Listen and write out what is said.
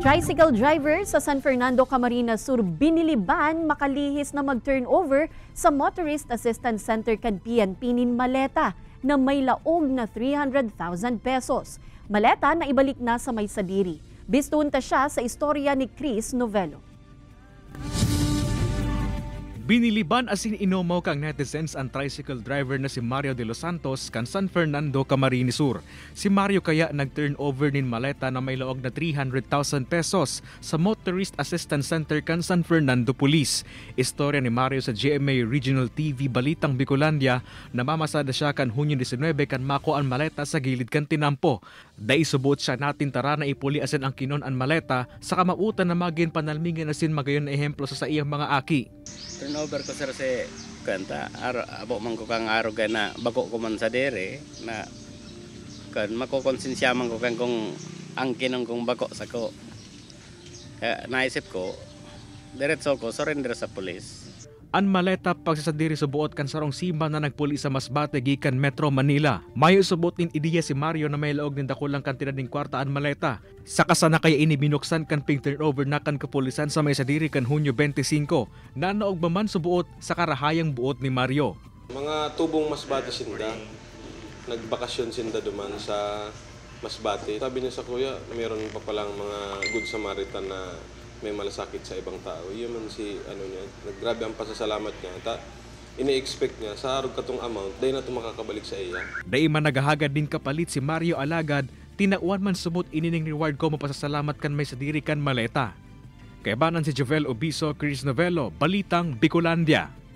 Tricycle driver sa San Fernando, Camarines Sur biniliban makalihis na mag-turnover sa Motorist Assistance Center kan PNP nin Maleta na may laog na 300,000 pesos. Maleta na ibalik na sa may Sabiri. Bistunta siya sa istorya ni Chris Novello. Biniliban as in inomaw kang netizens ang tricycle driver na si Mario de Los Santos kan San Fernando, Camarines Sur. Si Mario kaya nag-turnover nin maleta na may laog na 300,000 pesos sa Motorist Assistance Center kan San Fernando Police. Istorya ni Mario sa GMA Regional TV Balitang Bicolandia na mamasada siya kan Hunyo 19 kan mako ang maleta sa gilid kan Tinampo. Dai subot siya natin tara na ipuli asin ang kinon ang maleta sa kamautan na magin panalmingan asin magayon na ehemplo sa sa iyang mga aki turnover ko sir sa kanta aro abo man ko kang araw na bako ko man sa dere na kan makokonsensya man ko kang kung ang kinong kong bako sa ko kaya naisip ko diretso ko surrender sa police An maleta pagsasadiri sa buot kan sarong sima na nagpuli sa Masbate gikan Metro Manila. Mayo subot nin ideya si Mario na may laog nin dakulang kantidad ning kwarta an maleta. Saka sana kaya ini binuksan kan ping turnover na kan kapulisan sa may sadiri kan Hunyo 25 na naog baman subuot sa karahayang buot ni Mario. Mga tubong Masbate sinda nagbakasyon sinda duman sa Masbate. Sabi niya sa kuya, meron pa palang mga good Samaritan na may malasakit sa ibang tao. Yun man si, ano niya, naggrabe ang pasasalamat niya. Ta, ini-expect niya sa araw katong amount, dahil na ito makakabalik sa iya. Dahil man nagahagad din kapalit si Mario Alagad, tinauan man sumot inining reward ko mapasasalamat kan may sadirikan maleta. Kaibanan si Jovel Obiso, Chris Novello, Balitang, Bicolandia.